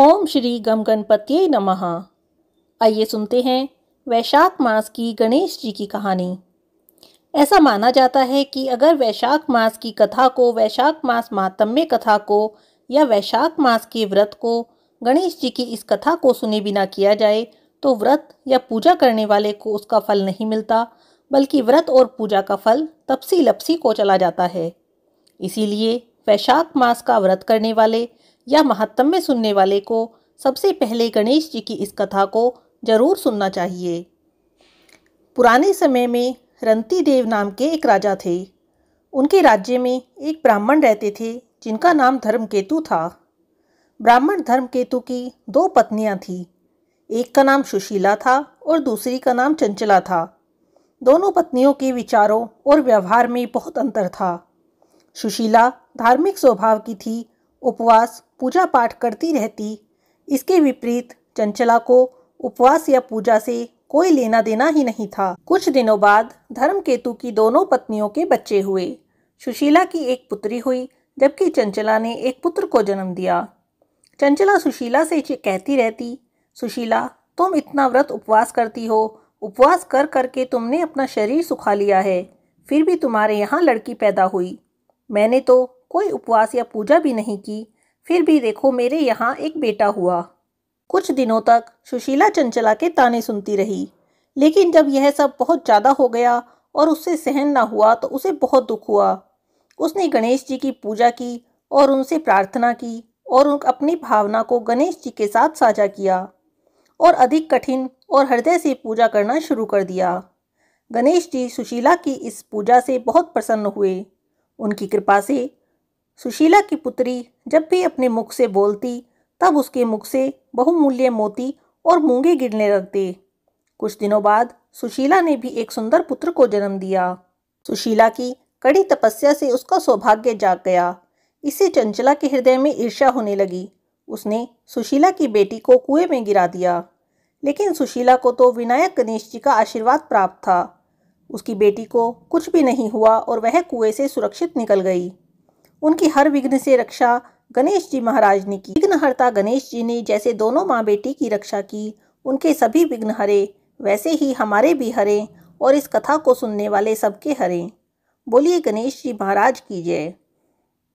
ओम श्री गम गणपत्य नमः आइए सुनते हैं वैशाख मास की गणेश जी की कहानी ऐसा माना जाता है कि अगर वैशाख मास की कथा को वैशाख मास मातम्य कथा को या वैशाख मास के व्रत को गणेश जी की इस कथा को सुने बिना किया जाए तो व्रत या पूजा करने वाले को उसका फल नहीं मिलता बल्कि व्रत और पूजा का फल तपसी लपसी को चला जाता है इसीलिए वैशाख मास का व्रत करने वाले या महात्म्य सुनने वाले को सबसे पहले गणेश जी की इस कथा को जरूर सुनना चाहिए पुराने समय में रंती देव नाम के एक राजा थे उनके राज्य में एक ब्राह्मण रहते थे जिनका नाम धर्मकेतु था ब्राह्मण धर्मकेतु की दो पत्नियां थीं एक का नाम सुशीला था और दूसरी का नाम चंचला था दोनों पत्नियों के विचारों और व्यवहार में बहुत अंतर था सुशीला धार्मिक स्वभाव की थी उपवास पूजा पाठ करती रहती इसके विपरीत चंचला को उपवास या पूजा से कोई लेना देना ही नहीं था कुछ दिनों बाद धर्म केतु की दोनों पत्नियों के बच्चे हुए सुशीला की एक पुत्री हुई जबकि चंचला ने एक पुत्र को जन्म दिया चंचला सुशीला से कहती रहती सुशीला तुम इतना व्रत उपवास करती हो उपवास कर करके तुमने अपना शरीर सुखा लिया है फिर भी तुम्हारे यहाँ लड़की पैदा हुई मैंने तो कोई उपवास या पूजा भी नहीं की फिर भी देखो मेरे यहाँ एक बेटा हुआ कुछ दिनों तक सुशीला चंचला के ताने सुनती रही लेकिन जब यह सब बहुत ज़्यादा हो गया और उससे सहन ना हुआ तो उसे बहुत दुख हुआ उसने गणेश जी की पूजा की और उनसे प्रार्थना की और उन अपनी भावना को गणेश जी के साथ साझा किया और अधिक कठिन और हृदय से पूजा करना शुरू कर दिया गणेश जी सुशीला की इस पूजा से बहुत प्रसन्न हुए उनकी कृपा से सुशीला की पुत्री जब भी अपने मुख से बोलती तब उसके मुख से बहुमूल्य मोती और मूंगे गिरने लगते कुछ दिनों बाद सुशीला ने भी एक सुंदर पुत्र को जन्म दिया सुशीला की कड़ी तपस्या से उसका सौभाग्य जाग गया इससे चंचला के हृदय में ईर्ष्या होने लगी उसने सुशीला की बेटी को कुएं में गिरा दिया लेकिन सुशीला को तो विनायक गणेश जी का आशीर्वाद प्राप्त था उसकी बेटी को कुछ भी नहीं हुआ और वह कुएं से सुरक्षित निकल गई उनकी हर विघ्न से रक्षा गणेश जी महाराज ने की विघ्नहरता गणेश जी ने जैसे दोनों माँ बेटी की रक्षा की उनके सभी विघ्न हरे वैसे ही हमारे भी हरे और इस कथा को सुनने वाले सबके हरे बोलिए गणेश जी महाराज की जय